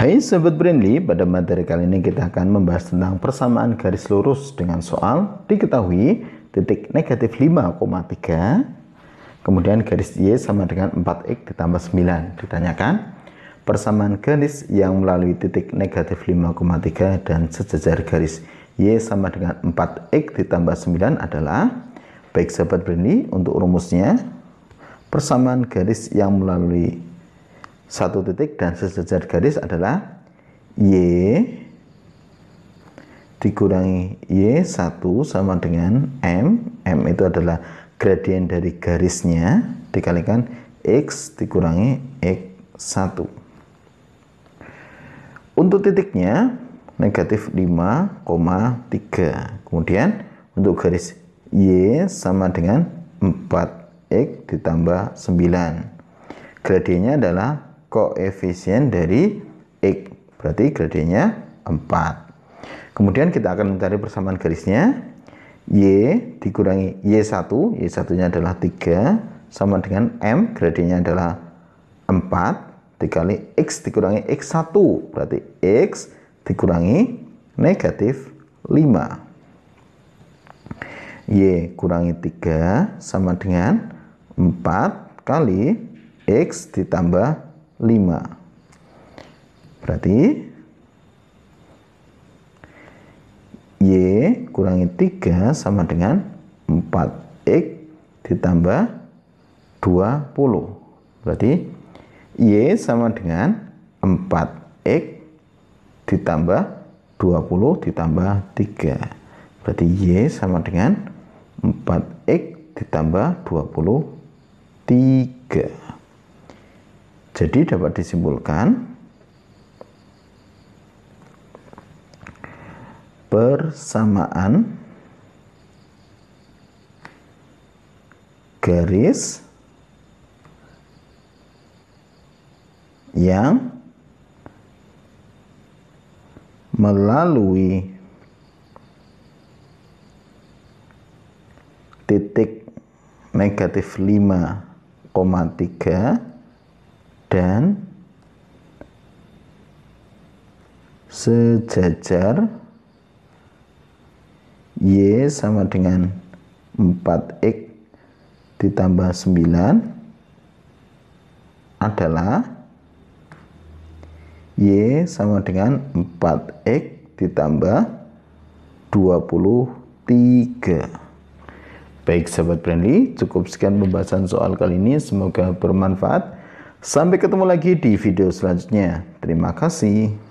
Hai sahabat Brandly, pada materi kali ini kita akan membahas tentang persamaan garis lurus dengan soal diketahui titik negatif 5,3 kemudian garis Y sama dengan 4X ditambah 9 ditanyakan persamaan garis yang melalui titik negatif 5,3 dan sejajar garis Y sama dengan 4X ditambah 9 adalah baik sahabat Brandly untuk rumusnya persamaan garis yang melalui satu titik dan sejajar garis adalah Y dikurangi Y1 sama dengan M M itu adalah gradien dari garisnya dikalikan X dikurangi X1 untuk titiknya negatif 5,3 kemudian untuk garis Y sama dengan 4X ditambah 9 gradiennya adalah koefisien dari X. Berarti gradenya 4. Kemudian kita akan mencari persamaan garisnya. Y dikurangi Y1, Y1-nya adalah 3, sama dengan M, gradenya adalah 4, dikali X dikurangi X1, berarti X dikurangi negatif 5. Y kurangi 3 sama dengan 4 kali X ditambah 5. Berarti Y kurangi 3 sama dengan 4X ditambah 20. Berarti Y sama dengan 4X ditambah 20 ditambah 3. Berarti Y sama dengan 4X ditambah 23. Jadi dapat disimpulkan persamaan garis yang melalui titik negatif 5,3 dan sejajar Y sama dengan 4X ditambah 9 adalah Y sama dengan 4X ditambah 23. Baik sahabat Brandly, cukup sekian pembahasan soal kali ini. Semoga bermanfaat. Sampai ketemu lagi di video selanjutnya. Terima kasih.